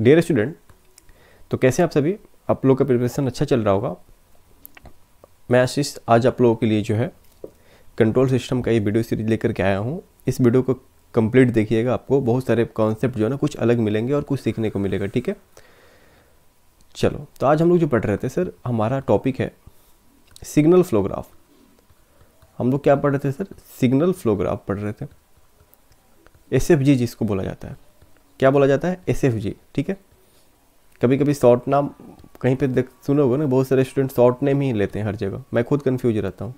dear student तो कैसे आप सभी आप लोग का प्रिपरेशन अच्छा चल रहा होगा मैं आशीष आज आप लोगों के लिए जो है कंट्रोल सिस्टम का ये वीडियो सीरीज लेकर के आया हूँ इस वीडियो को कंप्लीट देखिएगा आपको बहुत सारे कॉन्सेप्ट जो है ना कुछ अलग मिलेंगे और कुछ सीखने को मिलेगा ठीक है चलो तो आज हम लोग जो पढ़ रहे थे सर हमारा टॉपिक है सिग्नल फ्लोग्राफ हम लोग क्या पढ़ रहे थे सर सिग्नल फ्लोग्राफ पढ़ रहे थे एस जिसको बोला जाता है क्या बोला जाता है एस ठीक है कभी कभी शॉर्ट नाम कहीं पर देख सुनोगे ना बहुत सारे स्टूडेंट शॉर्ट नेम ही लेते हैं हर जगह मैं खुद कन्फ्यूज रहता हूँ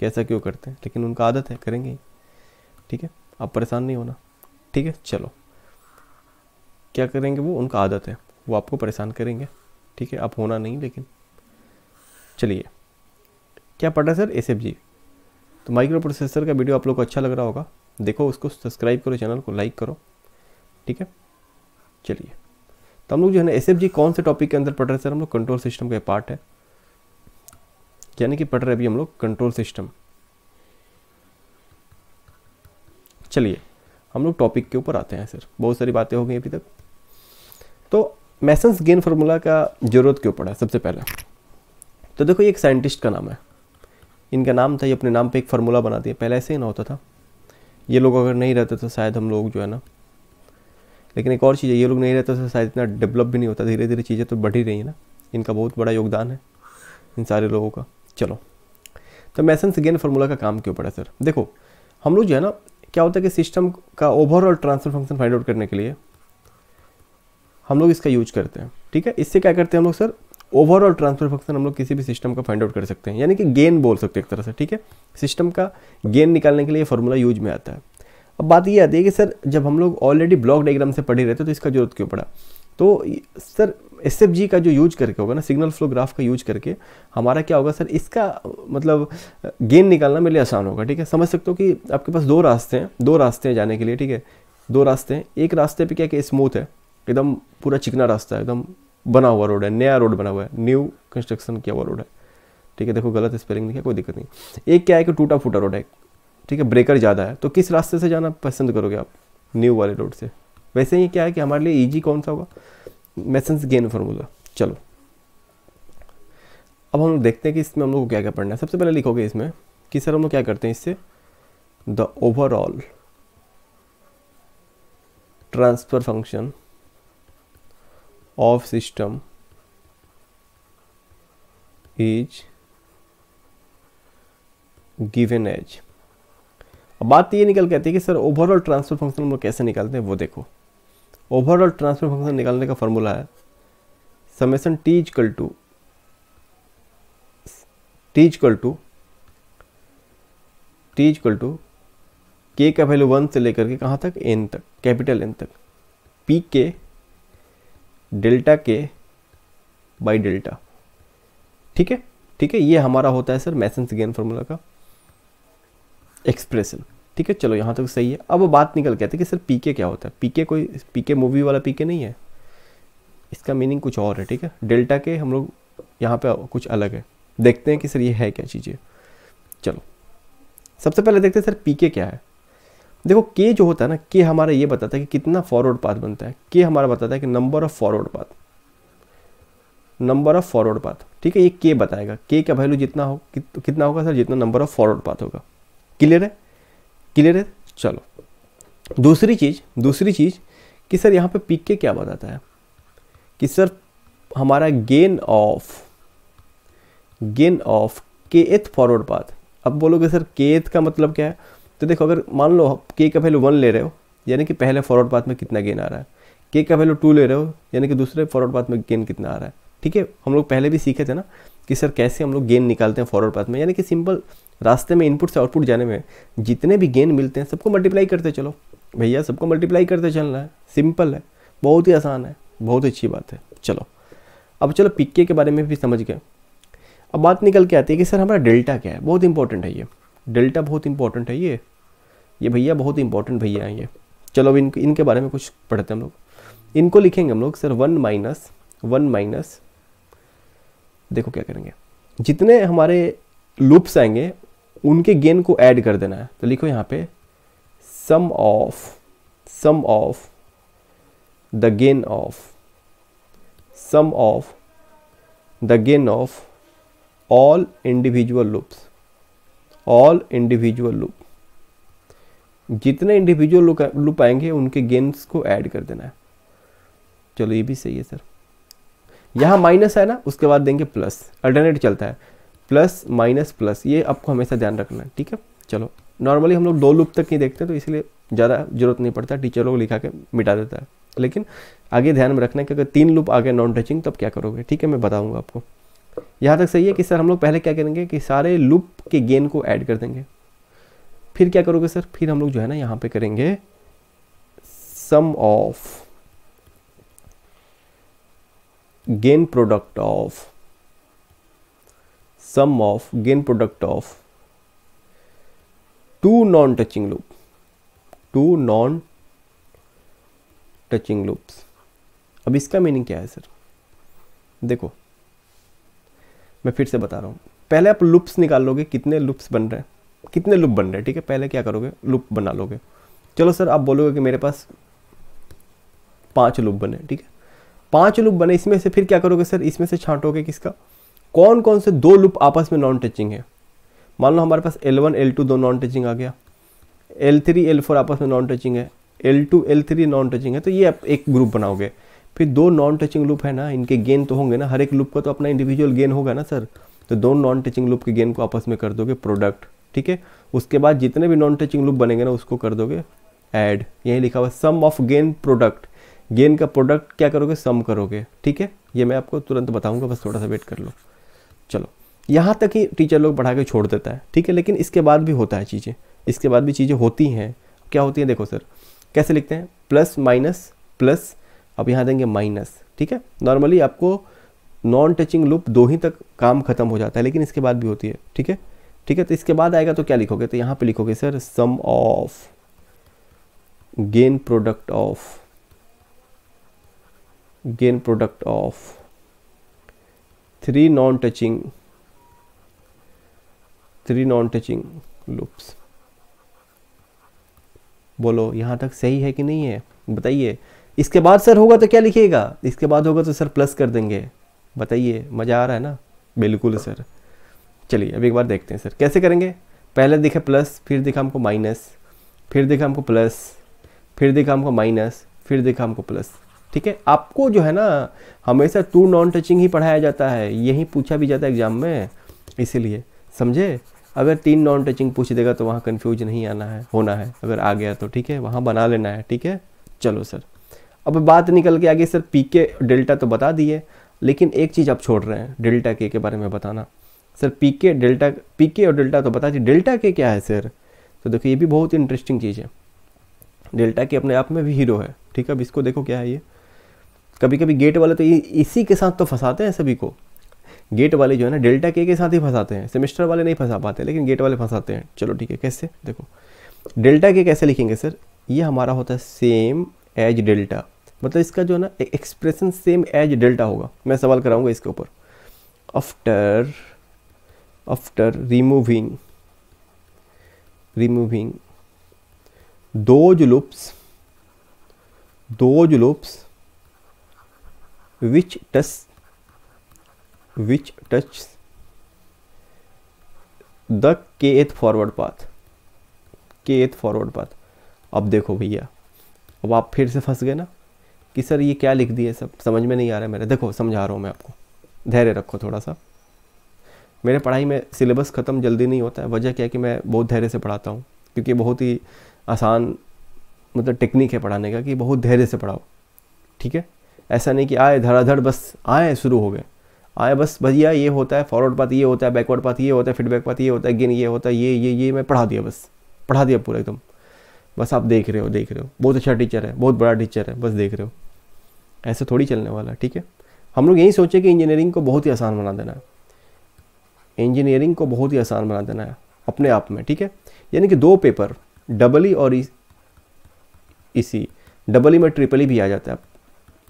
कैसा क्यों करते हैं लेकिन उनका आदत है करेंगे ही ठीक है आप परेशान नहीं होना ठीक है चलो क्या करेंगे वो उनका आदत है वो आपको परेशान करेंगे ठीक है आप होना नहीं लेकिन चलिए क्या पढ़ है सर एस एफ जी तो माइक्रो प्रोसेसर का वीडियो आप लोग को अच्छा लग रहा होगा देखो उसको सब्सक्राइब करो चैनल को लाइक करो ठीक है चलिए तो हम लोग जो है ना एस कौन से टॉपिक के अंदर पढ़ रहे हैं सर हम लोग कंट्रोल सिस्टम का पार्ट है यानी कि पढ़ रहे अभी हम लोग कंट्रोल सिस्टम चलिए हम लोग टॉपिक के ऊपर आते हैं सर बहुत सारी बातें हो गई अभी तक तो मैसन्स गेन फार्मूला का जरूरत क्यों पड़ा सबसे पहले तो देखो ये एक साइंटिस्ट का नाम है इनका नाम था ये अपने नाम पे एक फार्मूला बना दिया पहले ऐसे ही ना होता था ये लोग अगर नहीं रहते तो शायद हम लोग जो है ना लेकिन एक और चीज़ है ये लोग नहीं रहते तो शायद इतना डेवलप भी नहीं होता धीरे धीरे चीज़ें तो बढ़ ही रही हैं ना इनका बहुत बड़ा योगदान है इन सारे लोगों का चलो तो मैसेंस गेन फार्मूला का काम क्यों पड़ा सर देखो हम लोग जो है ना क्या होता है कि सिस्टम का overall transfer function find out करने के लिए हम लोग इसका यूज करते हैं ठीक है इससे क्या करते हैं हम लोग सर ओवरऑल ट्रांसफर फंक्शन हम लोग किसी भी सिस्टम का फाइंड आउट कर सकते हैं यानी कि गेन बोल सकते हैं एक तरह से ठीक है सिस्टम का गेन निकालने के लिए फार्मूला यूज में आता है अब बात ये आती है कि सर जब हम लोग ऑलरेडी ब्लॉक डायग्राम से पढ़े रहते तो इसका जरूरत क्यों पड़ा तो सर एस का जो यूज करके होगा ना सिग्नल फ्लो ग्राफ का यूज करके हमारा क्या होगा सर इसका मतलब गेन निकालना मेरे लिए आसान होगा ठीक है समझ सकते हो कि आपके पास दो रास्ते हैं दो रास्ते हैं जाने के लिए ठीक है दो रास्ते हैं एक रास्ते पे क्या कि स्मूथ है एकदम पूरा चिकना रास्ता है एकदम बना हुआ रोड है नया रोड बना हुआ है न्यू कंस्ट्रक्शन किया हुआ रोड है ठीक है देखो गलत स्पेलिंग लिखा कोई दिक्कत नहीं एक क्या है कि टूटा फूटा रोड है ठीक है ब्रेकर ज़्यादा है तो किस रास्ते से जाना पसंद करोगे आप न्यू वाले रोड से वैसे ही क्या है कि हमारे लिए ईजी कौन सा होगा मैसेंस गेन फार्मूला चलो अब हम लोग देखते हैं कि इसमें हम लोग को क्या क्या पढ़ना है सबसे पहले लिखोगे इसमें कि सर हम लोग क्या करते हैं इससे the overall transfer function of system is given as बात तो ये निकल के आती है कि सर ओवरऑल ट्रांसफर फंक्शन हम लोग कैसे निकालते हैं वो देखो ओवरऑल ट्रांसफर फंक्शन निकालने का फॉर्मूला है summation T equal to T equal to T equal to K का वैल्यू वन से लेकर के कहाँ तक एन तक कैपिटल एन तक P K delta K by delta ठीक है ठीक है ये हमारा होता है सर मैसन गेन फार्मूला का एक्सप्रेशन ठीक है चलो यहाँ तक तो सही है अब बात निकल के आती है कि सर पीके क्या होता है पीके कोई पीके मूवी वाला पीके नहीं है इसका मीनिंग कुछ और है ठीक है डेल्टा के हम लोग यहाँ पे कुछ अलग है देखते हैं कि सर ये है क्या चीज़ें चलो सबसे पहले देखते हैं सर पीके क्या है देखो के जो होता है ना के हमारा ये बताता है कि कितना फॉरवर्ड पाथ बनता है के हमारा बताता है कि number of forward path number of forward path ठीक है ये के बताएगा के का वैल्यू जितना हो कि, कितना होगा सर जितना नंबर ऑफ फॉरवर्ड पाथ होगा क्लियर है क्लियर है चलो दूसरी चीज़ दूसरी चीज़ कि सर यहाँ पे पीक के क्या बताता है कि सर हमारा गेन ऑफ गेन ऑफ के एथ फॉरवर्ड पाथ अब बोलोगे सर के एथ का मतलब क्या है तो देखो अगर मान लो के का वैल्यू वन ले रहे हो यानी कि पहले फॉरवर्ड पाथ में कितना गेन आ रहा है के का वैल्यू टू ले रहे हो यानी कि दूसरे फॉरवर्ड पाथ में गेन कितना आ रहा है ठीक है हम लोग पहले भी सीखे थे ना कि सर कैसे हम लोग गेन निकालते हैं फॉरवर्ड पाथ में यानी कि सिंपल रास्ते में इनपुट से आउटपुट जाने में जितने भी गेन मिलते हैं सबको मल्टीप्लाई करते चलो भैया सबको मल्टीप्लाई करते चलना है सिंपल है बहुत ही आसान है बहुत अच्छी बात है चलो अब चलो पिक्के के बारे में भी समझ गए अब बात निकल के आती है कि सर हमारा डेल्टा क्या है बहुत इंपॉर्टेंट है ये डेल्टा बहुत इंपॉर्टेंट है ये ये भैया बहुत इंपॉर्टेंट भैया हैं ये चलो अब इन इनके बारे में कुछ पढ़ते हैं हम लोग इनको लिखेंगे हम लोग sir one minus one minus देखो क्या करेंगे जितने हमारे लूप्स आएंगे उनके गेन को ऐड कर देना है तो लिखो यहाँ पे sum of sum of the gain of sum of the gain of all individual loops all individual loop जितने इंडिविजुअल लूप आएंगे उनके गेन्स को ऐड कर देना है चलो ये भी सही है सर यहाँ माइनस है ना उसके बाद देंगे प्लस अल्टरनेट चलता है प्लस माइनस प्लस ये आपको हमेशा ध्यान रखना है ठीक है चलो नॉर्मली हम लोग दो लूप तक नहीं देखते तो इसलिए ज़्यादा जरूरत नहीं पड़ता टीचर लोग लिखा के मिटा देता है लेकिन आगे ध्यान में रखना है कि अगर तीन लूप आगे नॉन टचिंग तब क्या करोगे ठीक है मैं बताऊँगा आपको यहाँ तक सही है कि सर हम लोग पहले क्या करेंगे कि सारे लूप के गेन को ऐड कर देंगे फिर क्या करोगे सर फिर हम लोग जो है ना यहाँ पे करेंगे sum of gain product of sum of gain product of two non-touching loop two non touching loops अब इसका मीनिंग क्या है सर देखो मैं फिर से बता रहा हूँ पहले आप लुप्स निकाल लोगे कितने लुप्स बन रहे हैं कितने लुप बन रहे हैं ठीक है पहले क्या करोगे लुप बना लोगे चलो सर आप बोलोगे कि मेरे पास पांच लुप बने ठीक है पांच लुप बने इसमें से फिर क्या करोगे सर इसमें से छांटोगे किसका कौन कौन से दो लूप आपस में नॉन टचिंग है मान लो हमारे पास एल वन एल टू दो नॉन टचिंग आ गया एल थ्री एल फोर आपस में नॉन टचिंग है L two L three non touching है तो ये आप एक ग्रुप बनाओगे फिर दो नॉन टचिंग लूप है ना इनके गेन तो होंगे ना हर एक लूप का तो अपना इंडिविजुअल गेन होगा ना सर तो दो नॉन टचिंग लूप के गेन को आपस में कर दोगे प्रोडक्ट ठीक है उसके बाद जितने भी नॉन टचिंग लूप बनेंगे ना उसको कर दोगे ऐड यही लिखा हुआ sum of gain product gain का प्रोडक्ट क्या करोगे सम करोगे ठीक है ये मैं आपको तुरंत बताऊंगा बस थोड़ा सा वेट कर लो चलो यहाँ तक ही टीचर लोग पढ़ा के छोड़ देता है ठीक है लेकिन इसके बाद भी होता है चीज़ें इसके बाद भी चीज़ें होती हैं क्या होती हैं देखो सर कैसे लिखते हैं प्लस माइनस प्लस अब यहाँ देंगे माइनस ठीक है नॉर्मली आपको नॉन टचिंग लूप दो ही तक काम खत्म हो जाता है लेकिन इसके बाद भी होती है ठीक है ठीक है तो इसके बाद आएगा तो क्या लिखोगे तो यहाँ पे लिखोगे sir sum of gain product of gain product of three non-touching three non touching loops बोलो यहाँ तक सही है कि नहीं है बताइए इसके बाद सर होगा तो क्या लिखिएगा इसके बाद होगा तो सर प्लस कर देंगे बताइए मज़ा आ रहा है ना बिल्कुल सर चलिए अब एक बार देखते हैं सर कैसे करेंगे पहले दिखा प्लस फिर दिखा हमको माइनस फिर दिखा हमको प्लस फिर दिखा हमको माइनस फिर दिखा हमको प्लस ठीक है आपको जो है ना हमेशा टू नॉन टचिंग ही पढ़ाया जाता है यही पूछा भी जाता है एग्ज़ाम में इसीलिए समझे अगर तीन नॉन टचिंग पूछ देगा तो वहाँ कन्फ्यूज नहीं आना है होना है अगर आ गया तो ठीक है वहाँ बना लेना है ठीक है चलो सर अब बात निकल के आगे सर पी के डेल्टा तो बता दिए लेकिन एक चीज़ आप छोड़ रहे हैं डेल्टा के के बारे में बताना sir P K delta P K और डेल्टा तो बता दिए डेल्टा के क्या है सर तो देखो ये भी बहुत इंटरेस्टिंग चीज़ है डेल्टा के अपने आप में भी हीरो है ठीक है अब इसको देखो क्या है ये कभी कभी गेट वाले तो इसी के साथ तो फंसाते हैं सभी को गेट वाले जो है ना डेल्टा के के साथ ही फंसाते हैं सेमेस्टर वाले नहीं फंसा पाते लेकिन गेट वाले फंसाते हैं चलो ठीक है कैसे देखो डेल्टा के कैसे लिखेंगे सर ये हमारा होता है सेम एज डेल्टा मतलब इसका जो है ना एक्सप्रेशन सेम एज डेल्टा होगा मैं सवाल कराऊंगा इसके ऊपर आफ्टर आफ्टर रिमूविंग रिमूविंग दो लूप्स दो loops which touch which touches the kth forward path kth forward path अब देखो भैया अब आप फिर से फंस गए ना कि सर ये क्या लिख दिए सब समझ में नहीं आ रहा है मेरे देखो समझा रहा हूँ मैं आपको धैर्य रखो थोड़ा सा मेरे पढ़ाई में सिलेबस ख़त्म जल्दी नहीं होता है वजह क्या है कि मैं बहुत धैर्य से पढ़ाता हूँ क्योंकि बहुत ही आसान मतलब टेक्निक है पढ़ाने का कि बहुत धैर्य से पढ़ाओ ठीक है ऐसा नहीं कि आए धड़ाधड़ बस आए शुरू हो गए आए बस भैया ये होता है फॉरवर्ड पाथ ये होता है बैकवर्ड पाथ ये होता है फीडबैक पाथ ये होता है गिन ये होता है ये ये ये मैं पढ़ा दिया बस पढ़ा दिया पूरा एकदम बस आप देख रहे हो देख रहे हो बहुत अच्छा टीचर है बहुत बड़ा टीचर है बस देख रहे हो ऐसे थोड़ी चलने वाला है ठीक है हम लोग यही सोचे कि इंजीनियरिंग को बहुत ही आसान बना देना है इंजीनियरिंग को बहुत ही आसान बना देना है अपने आप में ठीक है यानी कि दो पेपर डबल ई और इसी डबल ई में ट्रिपल ई e भी आ जाता है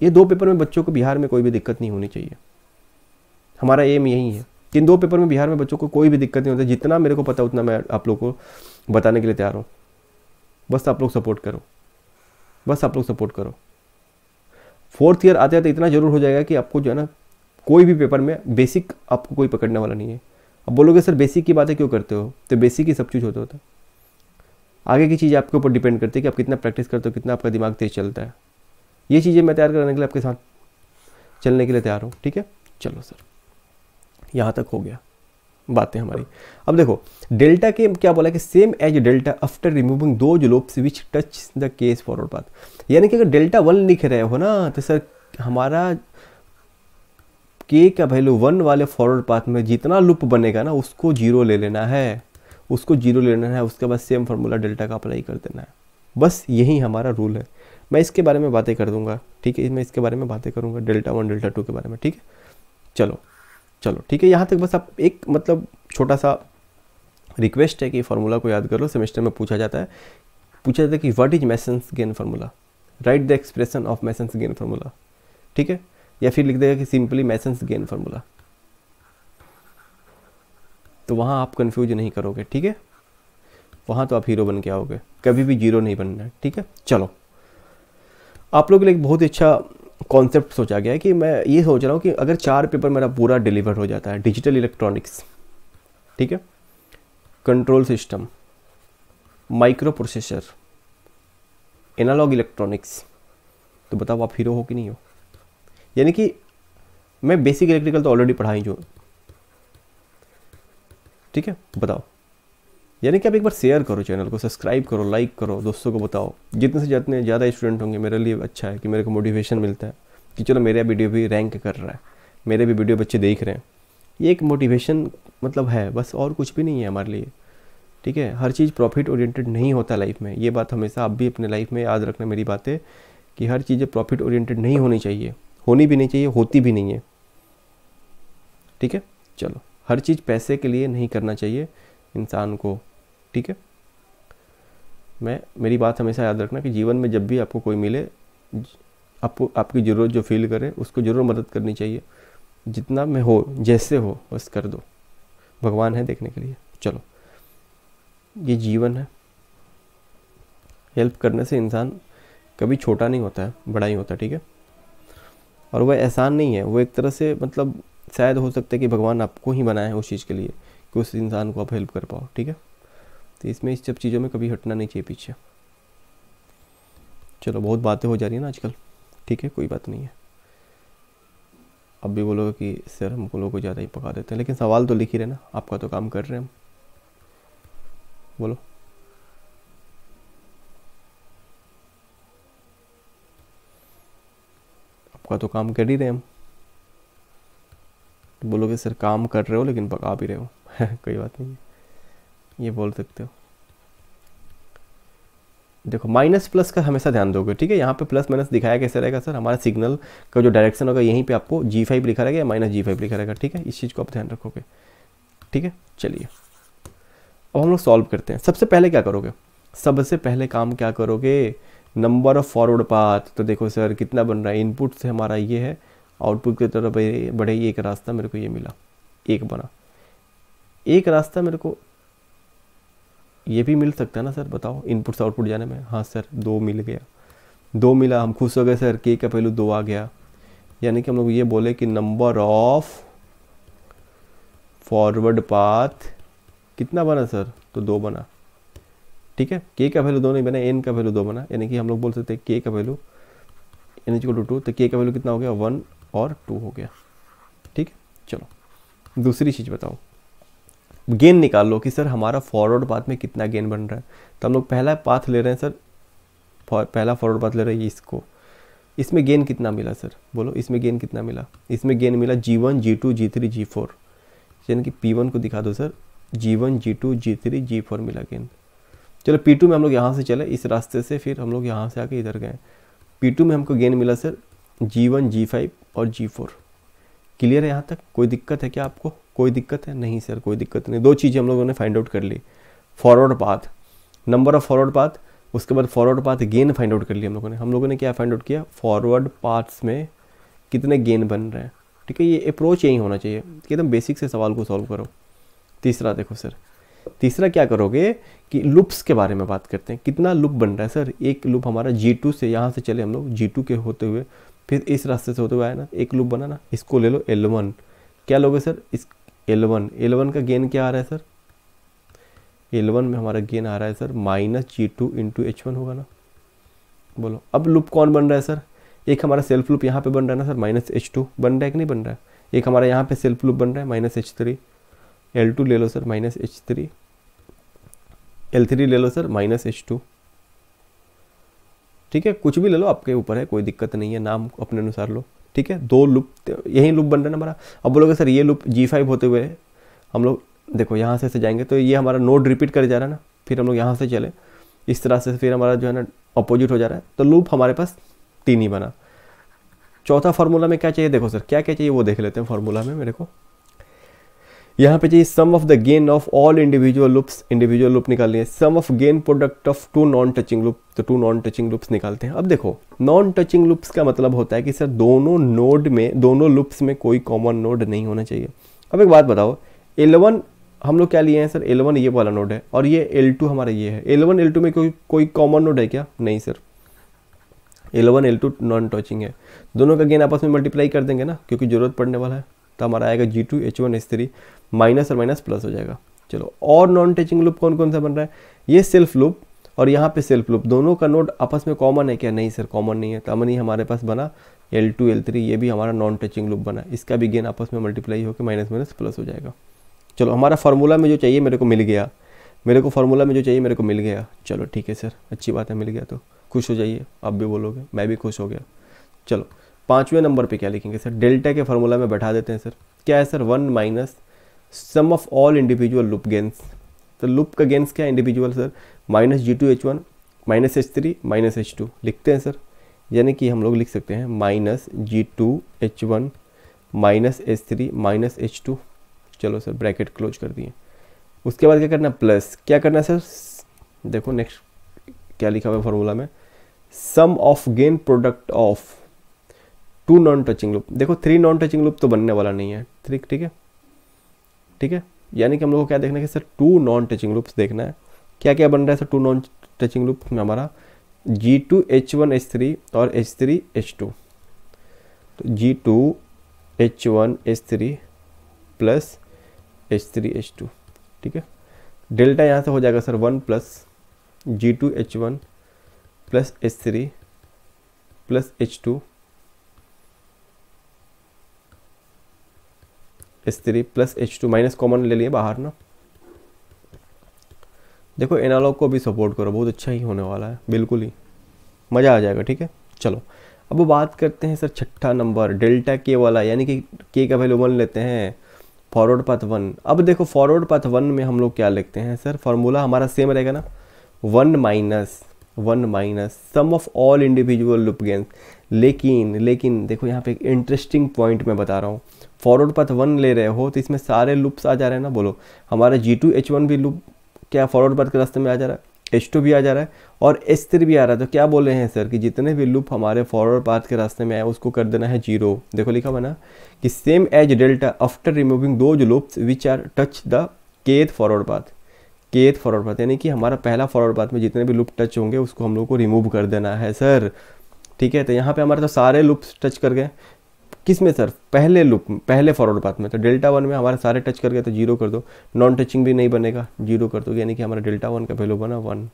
ये दो पेपर में बच्चों को बिहार में कोई भी दिक्कत नहीं होनी चाहिए हमारा एम यही है कि इन दो पेपर में बिहार में बच्चों को कोई भी दिक्कत नहीं होती जितना मेरे को पता उतना मैं आप लोग को बताने के लिए तैयार हूँ बस आप लोग सपोर्ट करो बस आप लोग सपोर्ट करो फोर्थ ईयर आते आते इतना जरूर हो जाएगा कि आपको जो है ना कोई भी पेपर में बेसिक आपको कोई पकड़ने वाला नहीं है अब बोलोगे सर बेसिक की बातें क्यों करते हो तो बेसिक ही सब चीज़ होता होता आगे की चीज़ आपके ऊपर डिपेंड करती है कि आप कितना प्रैक्टिस करते हो कितना आपका दिमाग तेज चलता है ये चीज़ें मैं तैयार करने के लिए आपके साथ चलने के लिए तैयार हूँ ठीक है चलो सर यहाँ तक हो गया बातें हमारी अब देखो डेल्टा के क्या बोला कि same as delta after removing दो loops which touch the kth forward path यानी कि अगर डेल्टा वन लिख रहे हो ना तो सर हमारा के का वैल्यू वन वाले फॉरवर्ड पाथ में जितना लुप बनेगा ना उसको जीरो ले लेना है उसको जीरो लेना है उसके बाद सेम फार्मूला डेल्टा का अप्लाई कर देना है बस यही हमारा रूल है मैं इसके बारे में बातें कर दूंगा ठीक है मैं इसके बारे में बातें करूंगा डेल्टा वन डेल्टा टू के बारे में ठीक है चलो चलो ठीक है यहाँ तक बस आप एक मतलब छोटा सा रिक्वेस्ट है कि फार्मूला को याद कर लो सेमेस्टर में पूछा जाता है पूछा जाता है कि what is Mason's gain formula right the expression of Mason's gain formula ठीक है या फिर लिख देगा कि सिंपली मैसेंस गेन फार्मूला तो वहाँ आप कन्फ्यूज नहीं करोगे ठीक है वहाँ तो आप हीरो बन के आओगे कभी भी जीरो नहीं बनना है ठीक है चलो आप लोग के लिए बहुत ही अच्छा कॉन्सेप्ट सोचा गया है कि मैं ये सोच रहा हूँ कि अगर चार पेपर मेरा पूरा डिलीवर हो जाता है डिजिटल इलेक्ट्रॉनिक्स ठीक है control system microprocessor analogue electronics तो बताओ आप हीरो हो कि नहीं हो यानी कि मैं बेसिक इलेक्ट्रिकल तो ऑलरेडी पढ़ाई जो ठीक है बताओ यानी कि आप एक बार शेयर करो चैनल को सब्सक्राइब करो लाइक करो दोस्तों को बताओ जितने से जितने ज़्यादा स्टूडेंट होंगे मेरे लिए अच्छा है कि मेरे को मोटिवेशन मिलता है कि चलो मेरा वीडियो भी रैंक कर रहा है मेरे भी वीडियो बच्चे देख रहे हैं ये एक मोटिवेशन मतलब है बस और कुछ भी नहीं है हमारे लिए ठीक है हर चीज़ प्रॉफिट ओरिएंटेड नहीं होता लाइफ में ये बात हमेशा आप भी अपने लाइफ में याद रखना मेरी बातें कि हर चीज़ें प्रॉफिट ओरिएंटेड नहीं होनी चाहिए होनी भी नहीं चाहिए होती भी नहीं है ठीक है चलो हर चीज़ पैसे के लिए नहीं करना चाहिए इंसान को ठीक है मैं मेरी बात हमेशा याद रखना कि जीवन में जब भी आपको कोई मिले आपको आपकी ज़रूरत जो फील करे उसको ज़रूर मदद करनी चाहिए जितना में हो जैसे हो बस कर दो भगवान है देखने के लिए चलो ये जीवन है हेल्प करने से इंसान कभी छोटा नहीं होता है बड़ा ही होता है ठीक है और वह एहसान नहीं है वो एक तरह से मतलब शायद हो सकता है कि भगवान आपको ही बनाए उस चीज़ के लिए कि उस इंसान को आप हेल्प कर पाओ ठीक है तो इसमें इस सब चीज़ों में कभी हटना नहीं चाहिए पीछे चलो बहुत बातें हो जा रही है ना आजकल ठीक है कोई बात नहीं है अब भी बोलोगे कि सर हमको लोगों को ज़्यादा ही पका देते हैं लेकिन सवाल तो लिख ही रहे ना आपका तो काम कर रहे हैं हम बोलो आपका तो काम कर ही रहे हम तो बोलोगे सर काम कर रहे हो लेकिन पका भी रहे हो कोई बात नहीं है ये बोल सकते हो देखो माइनस प्लस का हमेशा ध्यान दोगे ठीक है यहाँ पे प्लस माइनस दिखाया कैसे रहेगा सर हमारा सिग्नल का जो डायरेक्शन होगा यहीं पे आपको जी फाइव लिखा रहेगा या माइनस जी फाइव लिखा रहेगा ठीक है इस चीज़ को आप ध्यान रखोगे ठीक है चलिए अब हम लोग सॉल्व करते हैं सबसे पहले क्या करोगे सबसे पहले काम क्या करोगे नंबर ऑफ फॉरवर्ड पाथ तो देखो सर कितना बन रहा है इनपुट से हमारा ये है आउटपुट की तरफ बढ़े एक रास्ता मेरे को ये मिला एक बना एक रास्ता मेरे को ये भी मिल सकता है ना सर बताओ इनपुट से आउटपुट जाने में हाँ सर दो मिल गया दो मिला हम खुश हो गए सर के का पहलू दो आ गया यानी कि हम लोग ये बोले कि नंबर ऑफ फॉरवर्ड पाथ कितना बना सर तो दो बना ठीक है के का वैल्यू दो नहीं बना एन का वैल्यू दो बना यानी कि हम लोग बोल सकते हैं के का वैल्यू एन को टू टू तो के का वैल्यू कितना हो गया वन और टू हो गया ठीक है चलो दूसरी चीज़ बताओ गेन निकाल लो कि सर हमारा फॉरवर्ड पाथ में कितना गेन बन रहा है तो हम लोग पहला पाथ ले रहे हैं सर पहला फॉरवर्ड पाथ ले रहे हैं इसको इसमें गेन कितना मिला सर बोलो इसमें गेन कितना मिला इसमें गेन मिला G one G two G three G four यानी कि पी वन को दिखा दो sir G one G two G three G four मिला गेन चलो पी टू में हम लोग यहाँ से चले इस रास्ते से फिर हम लोग यहाँ से आके इधर गए पी टू में हमको गेन मिला sir G one G five और जी फोर क्लियर है यहाँ तक कोई दिक्कत है क्या आपको कोई दिक्कत है नहीं सर कोई दिक्कत नहीं दो चीज़ें हम लोगों ने फाइंड आउट कर ली forward path number of forward path उसके बाद forward path gain find out कर लिया हम लोगों ने हम लोगों ने क्या फाइंड आउट किया फॉरवर्ड पाथ्स में कितने गेन बन रहे हैं ठीक है ये अप्रोच यही होना चाहिए एकदम बेसिक से सवाल को सॉल्व करो तीसरा देखो सर तीसरा क्या करोगे कि लुप्स के बारे में बात करते हैं कितना लुप बन रहा है सर एक लुप हमारा टू से यहाँ से चले हम लोग टू के होते हुए फिर इस रास्ते से होते हुए आया ना एक लुप बना ना इसको ले लो L1 क्या लोगे सर इस एलेवन एलेवन का गेन क्या आ रहा है सर एलेवन में हमारा गेन आ रहा है sir minus G two into H one होगा ना बोलो अब लूप कौन बन रहा है सर एक हमारा सेल्फ लूप यहाँ पे बन रहा है ना सर माइनस एच टू बन रहा है कि नहीं बन रहा है एक हमारा यहाँ पे सेल्फ लूप बन रहा है minus H three L two ले लो sir minus H three L three ले लो सर माइनस एच टू ठीक है कुछ भी ले लो आपके ऊपर है कोई दिक्कत नहीं है नाम अपने अनुसार लो ठीक है दो लूप यही लूप बन रहा है हमारा अब बोलोगे सर ये लूप जी फाइव होते हुए हम लोग देखो यहाँ से ऐसे जाएंगे तो ये हमारा नोड रिपीट कर जा रहा है ना फिर हम लोग यहाँ से चले इस तरह से फिर हमारा जो है ना अपोजिट हो जा रहा है तो लूप हमारे पास तीन ही बना चौथा फार्मूला में क्या चाहिए देखो सर क्या क्या चाहिए वो देख लेते हैं फार्मूला में मेरे को यहाँ पे चाहिए sum of the gain of all individual loops individual loop निकालनी है sum of gain product of two non touching loop तो टू नॉन टचिंग लूप्स निकालते हैं अब देखो नॉन टचिंग लूप्स का मतलब होता है कि सर दोनों नोड में दोनों लूप्स में कोई कॉमन नोड नहीं होना चाहिए अब एक बात बताओ एलेवन हम लोग क्या लिए हैं सर एलेवन ये वाला नोड है और ये एल हमारा ये है एलेवन एल में कोई कोई कॉमन नोड है क्या नहीं sir eleven L non touching है दोनों का गेन आपस में मल्टीप्लाई कर देंगे ना क्योंकि जरूरत पड़ने वाला है तो हमारा आएगा G two H one minus और माइनस प्लस हो जाएगा चलो और नॉन टचिंग लूप कौन कौन सा बन रहा है ये सेल्फ लूप और यहाँ पे सेल्फ लूप दोनों का नोड आपस में कॉमन है क्या नहीं सर कॉमन नहीं है तो अमन ही हमारे पास बना एल टू एल थ्री ये भी हमारा नॉन टचिंग लूप बना इसका भी गेन आपस में मल्टीप्लाई होकर माइनस माइनस प्लस हो जाएगा चलो हमारा फार्मूला में जो चाहिए मेरे को मिल गया मेरे को फार्मूला में जो चाहिए मेरे को मिल गया चलो ठीक है सर अच्छी बात है मिल गया तो खुश हो जाइए आप भी बोलोगे मैं भी खुश हो गया चलो पाँचवें नंबर पर क्या लिखेंगे सर डेल्टा के फार्मूला में बैठा देते हैं सर क्या है sir one minus sum of all individual loop gains तो लुप का गेंस क्या है individual sir minus G two H one minus H three minus H two लिखते हैं सर यानी कि हम लोग लिख सकते हैं minus G two H one minus H three minus H two चलो सर ब्रैकेट क्लोज कर दिए उसके बाद क्या करना प्लस क्या करना सर देखो नेक्स्ट क्या लिखा हुआ है फॉर्मूला में sum of gain product of two non touching loop देखो थ्री नॉन टचिंग लूप तो बनने वाला नहीं है थ्री ठीक है ठीक है यानी कि हम लोग को क्या देखना है कि sir two non touching loops देखना है क्या क्या बन रहा है sir two non touching loop में हमारा G two H one H three और एच थ्री एच टू तो G two H one H three plus H three H two ठीक है डेल्टा यहाँ से हो जाएगा sir one plus G two H one plus H three plus H two H three plus H to minus common ले लिए बाहर ना देखो एनालॉग को भी सपोर्ट करो बहुत अच्छा ही होने वाला है बिल्कुल ही मज़ा आ जाएगा ठीक है चलो अब बात करते हैं सर छठा नंबर डेल्टा के वाला यानी कि के का वैल्यू वन लेते हैं फॉरवर्ड पथ वन अब देखो फॉरवर्ड पथ वन में हम लोग क्या लिखते हैं सर फॉर्मूला हमारा सेम रहेगा ना one minus one minus sum of all individual loop gains लेकिन लेकिन देखो यहाँ पे एक इंटरेस्टिंग पॉइंट मैं बता रहा हूँ फॉरवर्ड पथ वन ले रहे हो तो इसमें सारे लूप्स आ जा रहे हैं ना बोलो हमारा जी टू एच वन भी लूप क्या फॉरवर्ड पथ के रास्ते में आ जा रहा है एच टू भी आ जा रहा है और एच थ्री भी आ रहा है तो क्या बोल रहे हैं सर कि जितने भी लूप हमारे फॉरवर्ड पथ के रास्ते में आए उसको कर देना है जीरो देखो लिखा हुआ ना कि same as delta after removing दो loops which are touch the kth forward path kth forward path यानी कि हमारा पहला फॉरवर्ड पथ में जितने भी लूप टच होंगे उसको हम लोग को रिमूव कर देना है सर ठीक है तो यहाँ पे हमारे तो सारे लूप्स टच कर गए किस में सर पहले लूप पहले फॉरवर्ड पाथ में तो डेल्टा वन में हमारे सारे टच कर गए तो जीरो कर दो नॉन टचिंग भी नहीं बनेगा जीरो कर दो यानी कि हमारा डेल्टा वन का वैल्यू बना वन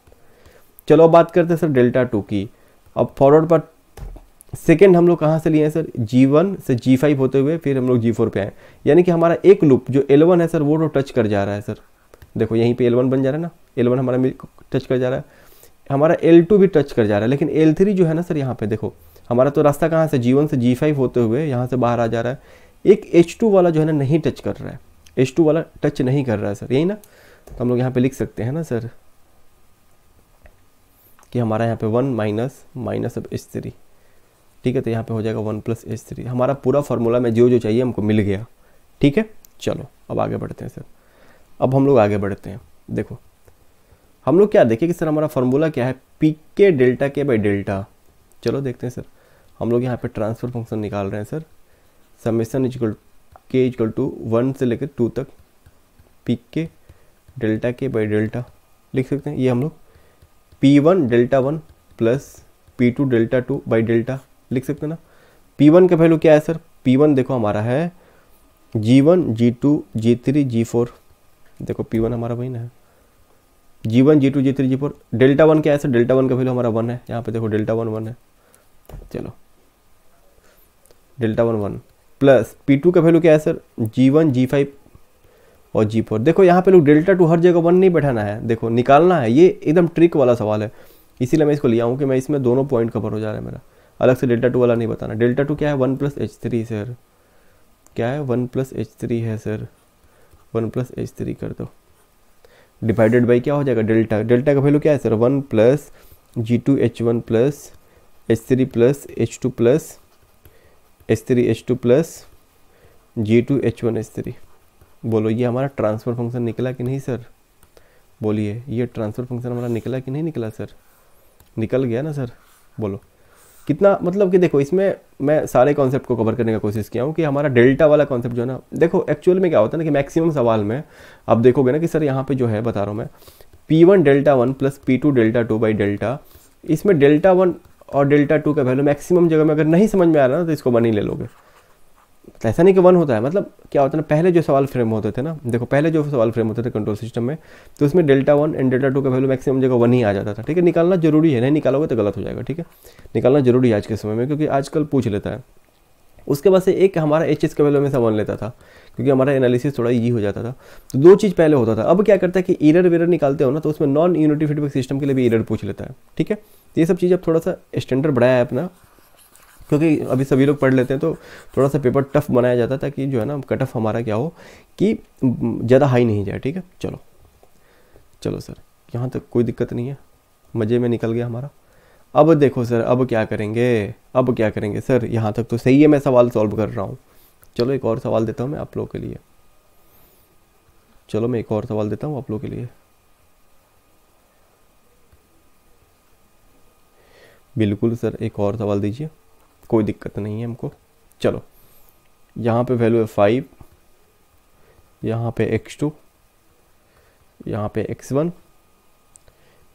चलो बात करते हैं सर डेल्टा टू की अब फॉरवर्ड पाथ सेकेंड हम लोग कहाँ से लिए हैं सर जी वन से जी फाइव होते हुए फिर हम लोग जी फोर पे आए यानी कि हमारा एक लूप जो एल वन है सर वो तो टच कर जा रहा है सर देखो यहीं पे एल वन बन जा रहा है ना एल वन हमारा टच कर जा रहा है हमारा एल टू भी टच कर जा रहा है लेकिन एल थ्री जो है ना सर यहाँ पे देखो हमारा तो रास्ता कहाँ से जीवन से जी होते हुए यहाँ से बाहर आ जा रहा है एक एच वाला जो है ना नहीं टच कर रहा है एच वाला टच नहीं कर रहा है सर यही ना तो हम लोग यहाँ पे लिख सकते हैं ना सर कि हमारा यहाँ पे वन माइनस माइनस अब एच थ्री ठीक है तो यहाँ पे हो जाएगा वन प्लस एच थ्री हमारा पूरा फार्मूला में जो जो चाहिए हमको मिल गया ठीक है चलो अब आगे बढ़ते हैं सर अब हम लोग आगे बढ़ते हैं देखो हम लोग क्या देखें कि सर हमारा फार्मूला क्या है P K delta K by delta चलो देखते हैं सर हम लोग यहाँ पे ट्रांसफर फंक्शन निकाल रहे हैं sir summation is equal K is equal to one से लेकर टू तक P K delta K by delta लिख सकते हैं ये हम लोग P one delta one plus P two delta two by delta लिख सकते हैं ना पी वन का वैल्यू क्या है सर पी वन देखो हमारा है G one G two G three G four देखो पी वन हमारा वही ना है G one G two G three G four delta one क्या है सर डेल्टा वन का वैल्यू हमारा वन है यहाँ पे देखो डेल्टा वन वन है चलो delta one one plus P two का वैल्यू क्या है sir G one G five और जी फोर देखो यहाँ पे लोग डेल्टा टू हर जगह वन नहीं बैठाना है देखो निकालना है ये एकदम ट्रिक वाला सवाल है इसीलिए मैं इसको लिया हूँ कि मैं इसमें दोनों पॉइंट कवर हो जा रहा है मेरा अलग से डेल्टा टू वाला नहीं बताना डेल्टा टू क्या है one plus H three sir क्या है वन प्लस एच थ्री है sir one plus H three कर दो डिवाइडेड बाई क्या हो जाएगा डेल्टा डेल्टा का वैल्यू क्या है sir one plus G two H one plus H three plus H two plus H three H two plus G two H one H three बोलो ये हमारा ट्रांसफ़र फंक्शन निकला कि नहीं सर बोलिए ये ट्रांसफ़र फंक्शन हमारा निकला कि नहीं निकला सर निकल गया ना सर बोलो कितना मतलब कि देखो इसमें मैं सारे कॉन्सेप्ट को कवर करने का कोशिश किया हूँ कि हमारा डेल्टा वाला कॉन्सेप्ट जो है ना देखो एक्चुअल में क्या होता है ना कि मैक्सिमम सवाल में आप देखोगे ना कि सर यहाँ पे जो है बता रहा हूँ मैं P one delta one plus P two delta two by delta इसमें डेल्टा वन और डेल्टा टू का वैल्यू मैक्सिमम जगह में अगर नहीं समझ में आ रहा ना तो इसको वन ही ले लोगे तो ऐसा नहीं कि वन होता है मतलब क्या होता है ना पहले जो सवाल फ्रेम होते थे ना देखो पहले जो सवाल फ्रेम होते थे कंट्रोल सिस्टम में तो उसमें delta one and delta two का वैल्यू मैक्सिमम जगह वन ही आ जाता था ठीक है निकालना जरूरी है नहीं निकालोगे तो गलत हो जाएगा ठीक है निकालना जरूरी है आज के समय में क्योंकि आजकल पूछ लेता है उसके बाद से एक हमारा एच एस का वैल्यू हमेशा वन लेता था क्योंकि हमारा एनालिसिस थोड़ा ईजी हो जाता था तो दो चीज़ पहले होता था अब क्या करता है कि एरर वेरर निकालते हो ना तो उसमें नॉन यूनिटी फीडबैक सिस्टम के लिए भी एरर पूछ लेता है ठीक है तो ये सब चीज़ अब थोड़ा सा स्टैंडर्ड बढ़ाया है अपना क्योंकि अभी सभी लोग पढ़ लेते हैं तो थोड़ा सा पेपर टफ बनाया जाता है ताकि जो है ना कट ऑफ हमारा क्या हो कि ज़्यादा हाई नहीं जाए ठीक है चलो चलो सर यहाँ तक कोई दिक्कत नहीं है मज़े में निकल गया हमारा अब देखो सर अब क्या करेंगे अब क्या करेंगे सर यहाँ तक तो सही है मैं सवाल सॉल्व कर रहा हूँ चलो एक और सवाल देता हूँ मैं आप लोगों के लिए चलो मैं एक और सवाल देता हूँ आप लोगों के लिए बिल्कुल सर एक और सवाल दीजिए कोई दिक्कत नहीं है हमको चलो यहाँ पे वैल्यू है फाइव यहाँ पे एक्स टू यहाँ पे एक्स वन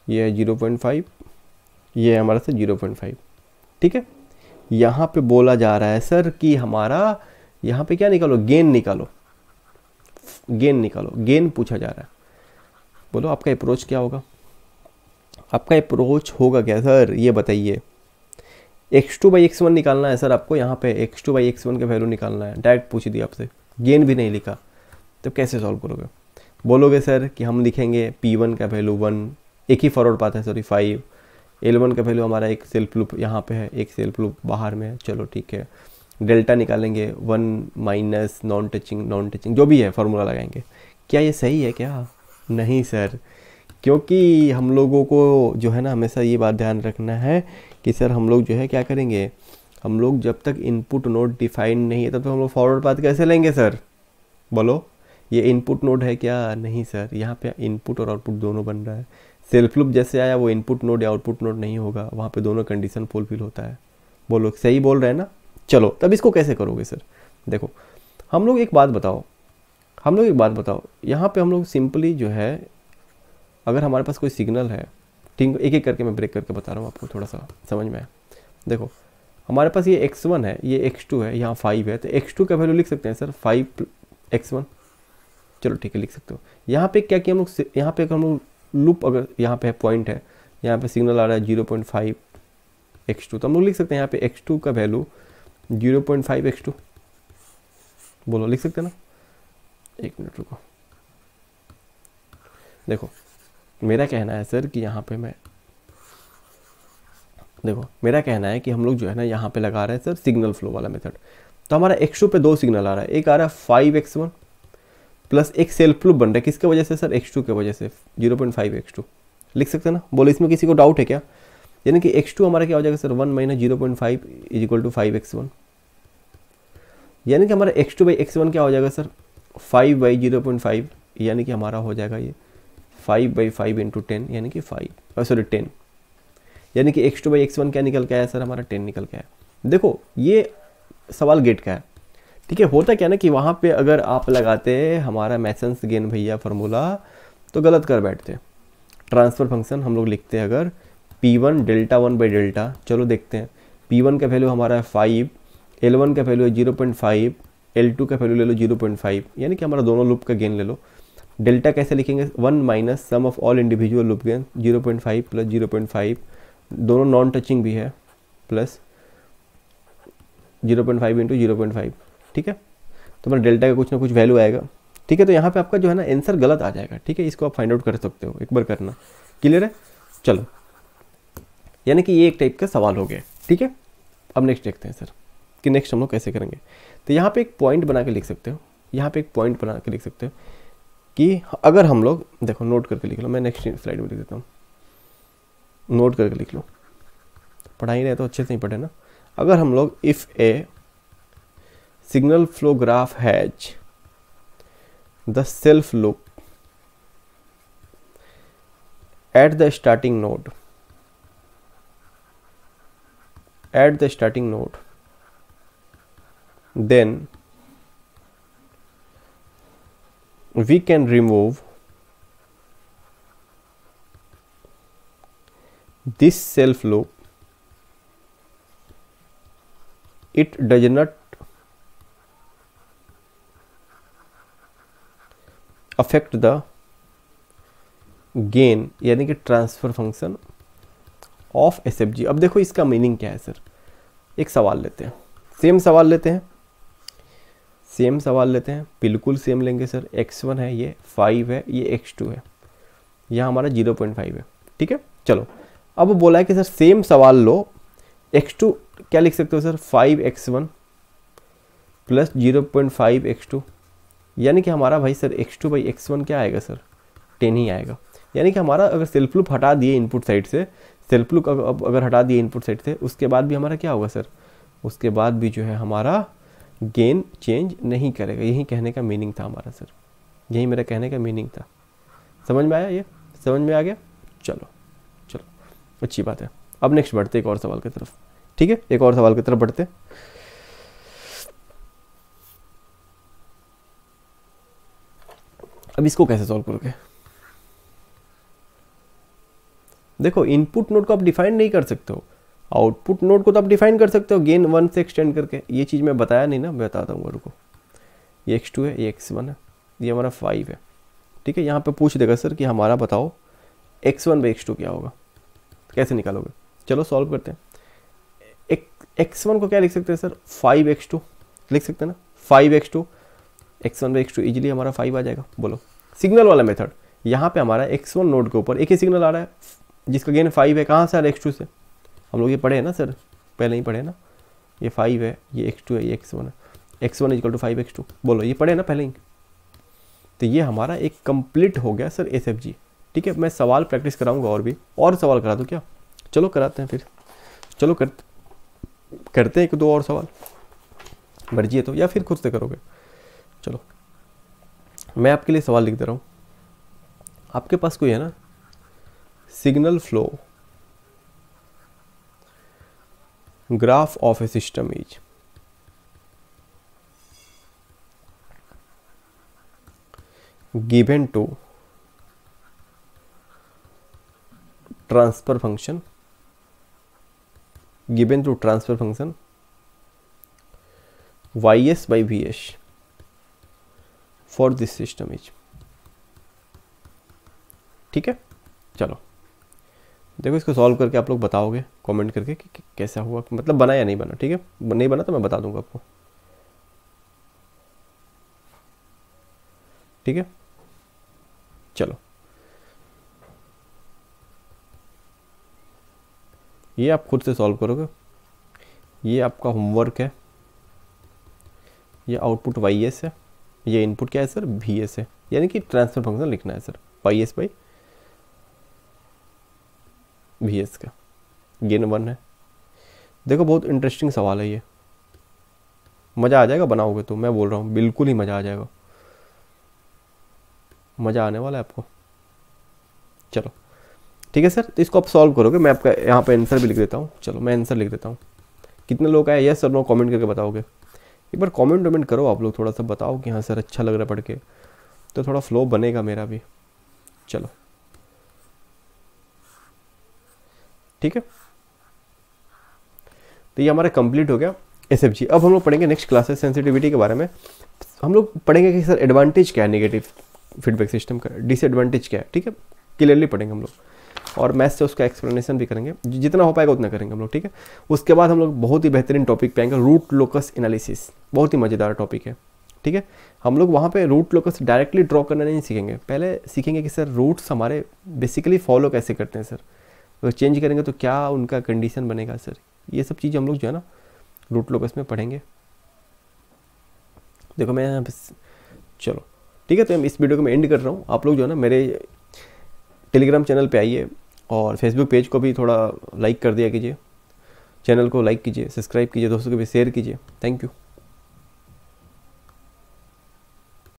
ये है ज़ीरो पॉइंट फाइव ये है हमारा सर ज़ीरो पॉइंट फाइव ठीक है यहाँ पे बोला जा रहा है सर कि हमारा यहाँ पे क्या निकालो गेन निकालो गेन निकालो गेन पूछा जा रहा है बोलो आपका अप्रोच क्या होगा आपका अप्रोच होगा क्या सर ये बताइए X two by X one निकालना है सर आपको यहाँ पे X two by X one का वैल्यू निकालना है डायरेक्ट पूछ दिया आपसे गेन भी नहीं लिखा तो कैसे सॉल्व करोगे बोलोगे सर कि हम लिखेंगे पी वन का वैल्यू वन एक ही फॉरवर्ड पाता है सॉरी फाइव एल वन का वैल्यू हमारा एक सेल्फ लूप यहाँ पे है एक सेल्फ लूप बाहर में है चलो ठीक है डेल्टा निकालेंगे one minus non touching non touching जो भी है फॉर्मूला लगाएंगे क्या ये सही है क्या नहीं सर क्योंकि हम लोगों को जो है ना हमेशा ये बात ध्यान रखना है कि सर हम लोग जो है क्या करेंगे हम लोग जब तक इनपुट नोड डिफाइंड नहीं है तब तक हम लोग फॉरवर्ड पाथ कैसे लेंगे सर बोलो ये इनपुट नोड है क्या नहीं सर यहाँ पे इनपुट और आउटपुट दोनों बन रहा है सेल्फ लूप जैसे आया वो इनपुट नोड या आउटपुट नोड नहीं होगा वहाँ पे दोनों कंडीशन फुलफिल होता है बोलो सही बोल रहे हैं ना चलो तब इसको कैसे करोगे सर देखो हम लोग एक बात बताओ हम लोग एक बात बताओ यहाँ पे हम लोग सिंपली जो है अगर हमारे पास कोई सिग्नल है ठीक एक एक करके मैं ब्रेक करके बता रहा हूँ आपको थोड़ा सा समझ में आए देखो हमारे पास ये x1 है ये x2 है यहाँ 5 है तो x2 का वैल्यू लिख सकते हैं सर 5 x1 चलो ठीक है लिख सकते हो यहाँ पे क्या किया हम लोग यहाँ पे अगर हम लोग लूप अगर यहाँ पे है पॉइंट है यहाँ पे सिग्नल आ रहा है zero point five X two तो हम लोग लिख सकते हैं यहाँ पे एक्स टू का value zero point five X two बोलो लिख सकते हैं ना एक मिनट रुको देखो मेरा कहना है सर कि यहाँ पे मैं देखो मेरा कहना है कि हम लोग जो है ना यहाँ पे लगा रहे हैं सर सिग्नल फ्लो वाला मेथड तो हमारा एक्सो पे दो सिग्नल आ रहा है एक आ रहा है फाइव एक्स वन प्लस एक सेल्फ लूप बन रहा है किसके वजह से सर एक्स टू के वजह से zero point five X two लिख सकते हैं ना बोले इसमें किसी को डाउट है क्या यानी कि एक्स टू हमारा क्या हो जाएगा sir one minus zero point five is equal to five X one यानी कि हमारा X two by X one क्या हो जाएगा sir five by zero point five यानी कि हमारा हो जाएगा ये five by five into ten यानी कि फाइव सॉरी टेन यानी कि X two by X one क्या निकल के आया सर हमारा टेन निकल के आया देखो ये सवाल गेट का है ठीक है होता क्या ना कि वहाँ पे अगर आप लगाते हमारा मैसेंस गेन भैया फार्मूला तो गलत कर बैठते ट्रांसफर फंक्शन हम लोग लिखते हैं अगर P one delta one by delta चलो देखते हैं पी वन का वैल्यू हमारा है फाइव एल वन का वैल्यू है zero point five L two का वैल्यू ले लो जीरो पॉइंट फाइव यानी कि हमारा दोनों लूप का गेन ले लो डेल्टा कैसे लिखेंगे one minus sum of all individual loop gain zero point five plus zero point five दोनों नॉन टचिंग भी है plus zero point five into zero point five ठीक है तो मतलब डेल्टा का कुछ ना कुछ वैल्यू आएगा ठीक है तो यहाँ पे आपका जो है ना आंसर गलत आ जाएगा ठीक है इसको आप फाइंड आउट कर सकते हो एक बार करना क्लियर है चलो यानी कि ये एक टाइप का सवाल हो गया ठीक है अब नेक्स्ट देखते हैं सर कि नेक्स्ट हम लोग कैसे करेंगे तो यहाँ पे एक पॉइंट बना के लिख सकते हो यहाँ पे एक पॉइंट बना के लिख सकते हो कि अगर हम लोग देखो नोट करके लिख लो मैं नेक्स्ट स्लाइड में लिख देता हूँ नोट करके लिख लो पढ़ाई रहे तो अच्छे से ही पढ़े ना अगर हम लोग if a signal flow graph has the self loop at the starting node at the starting node then we can remove this self loop it does not affect the gain यानी कि ट्रांसफर फंक्शन ऑफ एस अब देखो इसका meaning क्या है sir एक सवाल लेते हैं सेम सवाल लेते हैं सेम सवाल लेते हैं बिल्कुल सेम लेंगे सर एक्स वन है ये फाइव है ये एक्स टू है यह हमारा जीरो पॉइंट फाइव है ठीक है चलो अब बोला है कि सर सेम सवाल लो एक्स टू क्या लिख सकते हो sir five X one plus zero point five X two यानी कि हमारा भाई sir X two by X one क्या आएगा सर टेन ही आएगा यानी कि हमारा अगर सेल्फ लुक हटा दिए इनपुट साइड से सेल्फ लुक अगर हटा दिए इनपुट साइड से उसके बाद भी हमारा क्या होगा सर उसके बाद भी जो है हमारा गेन चेंज नहीं करेगा यही कहने का मीनिंग था हमारा सर यही मेरा कहने का मीनिंग था समझ में आया ये समझ में आ गया चलो चलो अच्छी बात है अब नेक्स्ट बढ़ते एक और सवाल की तरफ ठीक है एक और सवाल की तरफ बढ़ते अब इसको कैसे सॉल्व करोगे देखो इनपुट नोड को आप डिफाइन नहीं कर सकते हो आउटपुट नोड को तो आप डिफाइन कर सकते हो गेन वन से एक्सटेंड करके ये चीज़ मैं बताया नहीं ना मैं बताता हूँ रुको ये एक्स टू है ये एक्स वन है ये हमारा फाइव है ठीक है यहाँ पे पूछ देगा सर कि हमारा बताओ X one by X two क्या होगा कैसे निकालोगे चलो सॉल्व करते हैं एक्स वन को क्या लिख सकते हैं सर फाइव एक्स टू लिख सकते हैं ना five X two X one by X two easily हमारा फाइव आ जाएगा बोलो सिग्नल वाला मेथड यहाँ पे हमारा एक्स वन नोड के ऊपर एक ही सिग्नल आ रहा है जिसका गेन फाइव है कहाँ से आ रहा है एक्स टू से हम लोग ये पढ़े हैं ना सर पहले ही पढ़े ना ये फाइव है ये एक्स टू है ये एक्स वन है X one is equal to five X two बोलो ये पढ़े ना पहले ही तो ये हमारा एक कंप्लीट हो गया सर एस एफ जी ठीक है मैं सवाल प्रैक्टिस कराऊंगा और भी और सवाल करा दूँ क्या चलो कराते हैं फिर चलो कर करते हैं एक दो और सवाल मर्जी है तो या फिर खुद से करोगे चलो मैं आपके लिए सवाल लिख दे रहा हूँ आपके पास कोई है ना signal flow graph of a system is given to transfer function given to transfer function ys by vs for this system is ठीक है चलो देखो इसको सॉल्व करके आप लोग बताओगे कमेंट करके कि, कैसा हुआ मतलब बना या नहीं बना ठीक है नहीं बना तो मैं बता दूंगा आपको ठीक है चलो ये आप खुद से सॉल्व करोगे ये आपका होमवर्क है ये आउटपुट वाई एस है ये इनपुट क्या है सर वी एस है यानी कि ट्रांसफर फंक्शन लिखना है sir Y S by V S का गेन वन है देखो बहुत इंटरेस्टिंग सवाल है ये मज़ा आ जाएगा बनाओगे तो मैं बोल रहा हूँ बिल्कुल ही मज़ा आ जाएगा मज़ा आने वाला है आपको चलो ठीक है सर तो इसको आप सॉल्व करोगे मैं आपका यहाँ पे आंसर भी लिख देता हूँ चलो मैं आंसर लिख देता हूँ कितने लोग आए यस सर नो कमेंट करके बताओगे एक बार कमेंट वमेंट करो आप लोग थोड़ा सा बताओ कि हाँ सर अच्छा लग रहा है पढ़ के तो थोड़ा फ्लो बनेगा मेरा भी चलो ठीक है तो ये हमारा कंप्लीट हो गया एस अब हम लोग पढ़ेंगे नेक्स्ट क्लासेस सेंसिटिविटी के बारे में हम लोग पढ़ेंगे कि सर एडवांटेज क्या है नेगेटिव फीडबैक सिस्टम का डिसएडवांटेज क्या है ठीक है क्लियरली पढ़ेंगे हम लोग और मैथ से उसका एक्सप्लेनेशन भी करेंगे जितना हो पाएगा उतना करेंगे हम लोग ठीक है उसके बाद हम लोग बहुत ही बेहतरीन टॉपिक पे आएंगे रूट लोकस एनालिसिस बहुत ही मज़ेदार टॉपिक है ठीक है हम लोग वहाँ पे रूट लोकस डायरेक्टली ड्रॉ करना नहीं सीखेंगे पहले सीखेंगे कि सर रूट्स हमारे बेसिकली फॉलो कैसे करते हैं सर अगर चेंज करेंगे तो क्या उनका कंडीशन बनेगा सर ये सब चीज़ हम लोग जो है ना रूट लोकस में पढ़ेंगे देखो मैं यहाँ चलो ठीक है तो मैं इस वीडियो को मैं एंड कर रहा हूँ आप लोग जो है ना मेरे टेलीग्राम चैनल पे आइए और फेसबुक पेज को भी थोड़ा लाइक कर दिया कीजिए चैनल को लाइक कीजिए सब्सक्राइब कीजिए दोस्तों के भी शेयर कीजिए थैंक यू